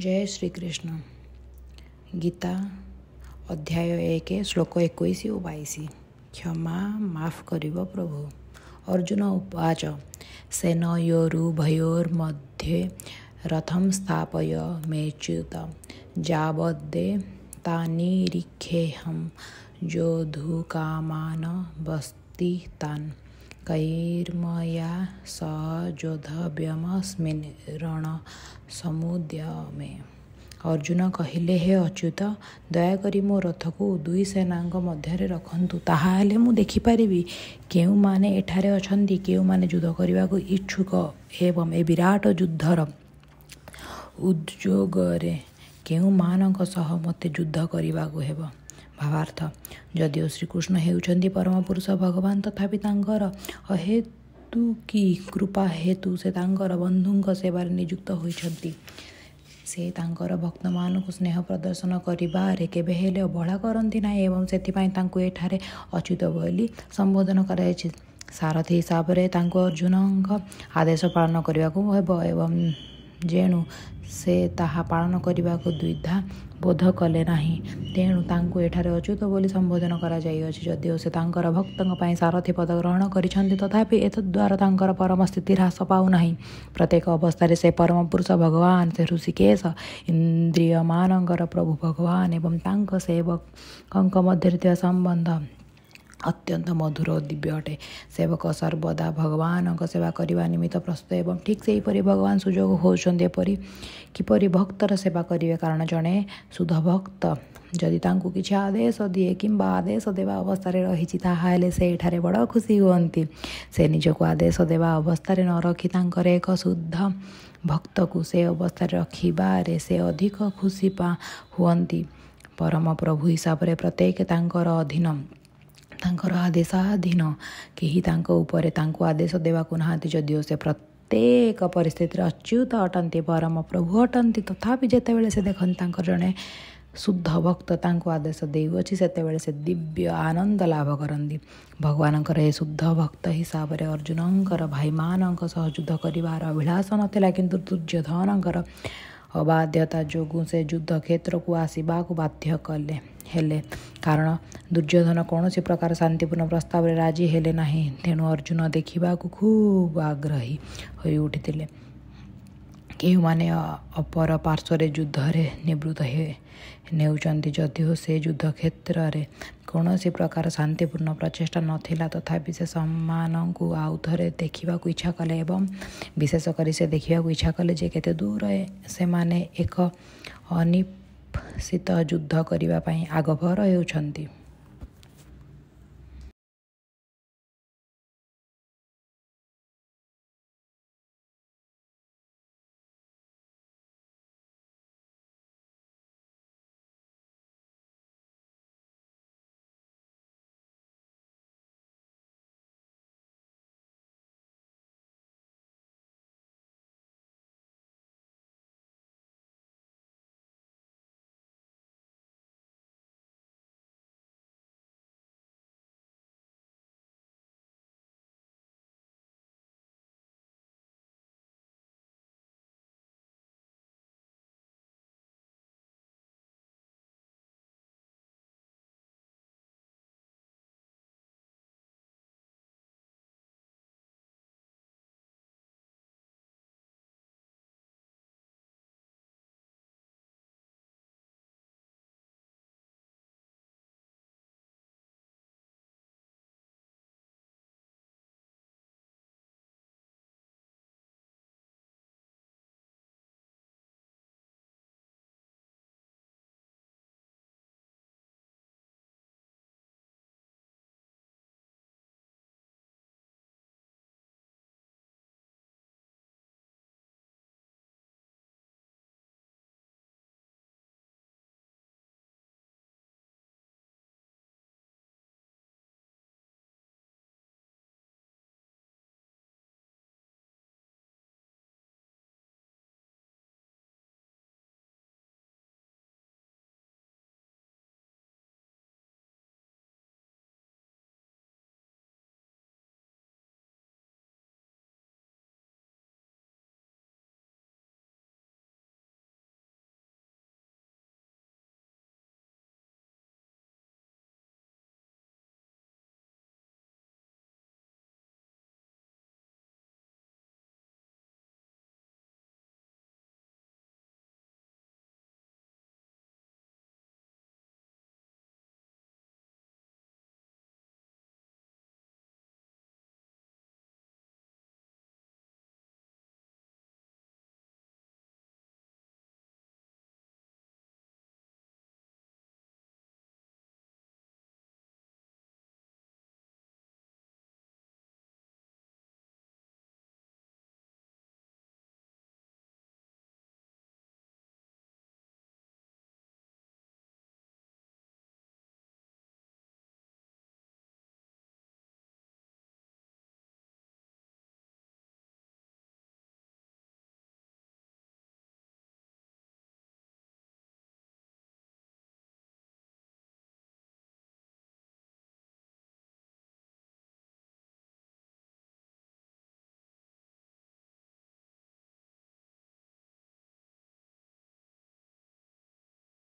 जय श्री कृष्ण गीता अध्याय एक श्लोक एक बैश क्षमा माफ कर प्रभु अर्जुन उपवाच मध्य रथम स्थापय मेच्युत जावद्दे तानिरीक्षेऽहं जोधुकामान् वस्ति तान् जो कैर्मया सा ଯୋଦ୍ଧାବ୍ୟମସ୍ମିରଣ ସମୁଦ୍ୟମେ ଅର୍ଜୁନ କହିଲେ ହେ ଅଚ୍ୟୁତ ଦୟାକରି ମୋ ରଥକୁ ଦୁଇ ସେନାଙ୍କ ମଧ୍ୟରେ ରଖନ୍ତୁ ତାହାହେଲେ ମୁଁ ଦେଖିପାରିବି କେଉଁମାନେ ଏଠାରେ ଅଛନ୍ତି କେଉଁମାନେ ଯୁଦ୍ଧ କରିବାକୁ ଇଚ୍ଛୁକ ଏବଂ ଏ ବିରାଟ ଯୁଦ୍ଧର ଉଦ୍ୟୋଗରେ କେଉଁମାନଙ୍କ ସହ ମୋତେ ଯୁଦ୍ଧ କରିବାକୁ ହେବ ଭାବାର୍ଥ ଯଦିଓ ଶ୍ରୀକୃଷ୍ଣ ହେଉଛନ୍ତି ପରମ ପୁରୁଷ ଭଗବାନ ତଥାପି ତାଙ୍କର ହେତୁ କି କୃପା ହେତୁ ସେ ତାଙ୍କର ବନ୍ଧୁଙ୍କ ସେବାରେ ନିଯୁକ୍ତ ହୋଇଛନ୍ତି ସେ ତାଙ୍କର ଭକ୍ତମାନଙ୍କୁ ସ୍ନେହ ପ୍ରଦର୍ଶନ କରିବାରେ କେବେ ହେଲେ ଅବହେଳା କରନ୍ତି ନାହିଁ ଏବଂ ସେଥିପାଇଁ ତାଙ୍କୁ ଏଠାରେ ଅଚ୍ୟୁତ ବୋଲି ସମ୍ବୋଧନ କରାଯାଇଛି ସାରଥି ହିସାବରେ ତାଙ୍କୁ ଅର୍ଜୁନଙ୍କ ଆଦେଶ ପାଳନ କରିବାକୁ ହେବ ଏବଂ ଯେଣୁ ସେ ତାହା ପାଳନ କରିବାକୁ ଦ୍ୱିଧା ବୋଧ କଲେ ନାହିଁ ତେଣୁ ତାଙ୍କୁ ଏଠାରେ ଅଚ୍ୟୁତ ବୋଲି ସମ୍ବୋଧନ କରାଯାଇଅଛି ଯଦିଓ ସେ ତାଙ୍କର ଭକ୍ତଙ୍କ ପାଇଁ ସାରଥି ପଦ ଗ୍ରହଣ କରିଛନ୍ତି ତଥାପି ଏତଦ୍ୱାରା ତାଙ୍କର ପରମ ସ୍ଥିତି ହ୍ରାସ ପାଉନାହିଁ ପ୍ରତ୍ୟେକ ଅବସ୍ଥାରେ ସେ ପରମ ପୁରୁଷ ଭଗବାନ ସେ ଋଷିକେଶ ଇନ୍ଦ୍ରିୟମାନଙ୍କର ପ୍ରଭୁ ଭଗବାନ ଏବଂ ତାଙ୍କ ସେବକଙ୍କ ମଧ୍ୟରେ ଥିବା ସମ୍ବନ୍ଧ ଅତ୍ୟନ୍ତ ମଧୁର ଓ ଦିବ୍ୟ ଅଟେ ସେବକ ସର୍ବଦା ଭଗବାନଙ୍କ ସେବା କରିବା ନିମିତ୍ତ ପ୍ରସ୍ତୁତ ଏବଂ ଠିକ୍ ସେହିପରି ଭଗବାନ ସୁଯୋଗ ହେଉଛନ୍ତି ଏପରି କିପରି ଭକ୍ତର ସେବା କରିବେ କାରଣ ଜଣେ ସୁଧ ଭକ୍ତ ଯଦି ତାଙ୍କୁ କିଛି ଆଦେଶ ଦିଏ କିମ୍ବା ଆଦେଶ ଦେବା ଅବସ୍ଥାରେ ରହିଛି ସେ ଏଠାରେ ବଡ଼ ଖୁସି ହୁଅନ୍ତି ସେ ନିଜକୁ ଆଦେଶ ଦେବା ଅବସ୍ଥାରେ ନ ରଖି ତାଙ୍କର ଏକ ଶୁଦ୍ଧ ଭକ୍ତକୁ ସେ ଅବସ୍ଥାରେ ରଖିବାରେ ସେ ଅଧିକ ଖୁସି ପା ହୁଅନ୍ତି ପରମ ପ୍ରଭୁ ହିସାବରେ ପ୍ରତ୍ୟେକ ତାଙ୍କର ଅଧୀନ ତାଙ୍କର ଆଦେଶାଧୀନ କେହି ତାଙ୍କ ଉପରେ ତାଙ୍କୁ ଆଦେଶ ଦେବାକୁ ନାହାନ୍ତି ଯଦିଓ ସେ ପ୍ରତ୍ୟେକ ପରିସ୍ଥିତିରେ ଅଚ୍ୟୁତ ଅଟନ୍ତି ପରମ ପ୍ରଭୁ ଅଟନ୍ତି ତଥାପି ଯେତେବେଳେ ସେ ଦେଖନ୍ତି ତାଙ୍କର ଜଣେ ଶୁଦ୍ଧ ଭକ୍ତ ତାଙ୍କୁ ଆଦେଶ ଦେଉଅଛି ସେତେବେଳେ ସେ ଦିବ୍ୟ ଆନନ୍ଦ ଲାଭ କରନ୍ତି ଭଗବାନଙ୍କର ଏ ଶୁଦ୍ଧ ଭକ୍ତ ହିସାବରେ ଅର୍ଜୁନଙ୍କର ଭାଇମାନଙ୍କ ସହ ଯୁଦ୍ଧ କରିବାର ଅଭିଳାଷ ନଥିଲା କିନ୍ତୁ ଦୁର୍ଯ୍ୟୋଧନଙ୍କର अबाध्यता जो से युद्ध क्षेत्र को आसवा को बाध्य कले हेले कारण दुर्योधन कौन सी प्रकार शांतिपूर्ण प्रस्ताव में राजी हेले ना तेणु अर्जुन देखा खूब आग्रह हो उठी अपर पार्श्व युद्ध नवृत्त नेदियों से युद्ध क्षेत्र में କୌଣସି ପ୍ରକାର ଶାନ୍ତିପୂର୍ଣ୍ଣ ପ୍ରଚେଷ୍ଟା ନଥିଲା ତଥାପି ସେ ସମ୍ମାନଙ୍କୁ ଆଉ ଥରେ ଦେଖିବାକୁ ଇଚ୍ଛା କଲେ ଏବଂ ବିଶେଷ କରି ସେ ଦେଖିବାକୁ ଇଚ୍ଛା କଲେ ଯେ କେତେ ଦୂର ସେମାନେ ଏକ ଅନିପ୍ସିତ ଯୁଦ୍ଧ କରିବା ପାଇଁ ଆଗଭର ହେଉଛନ୍ତି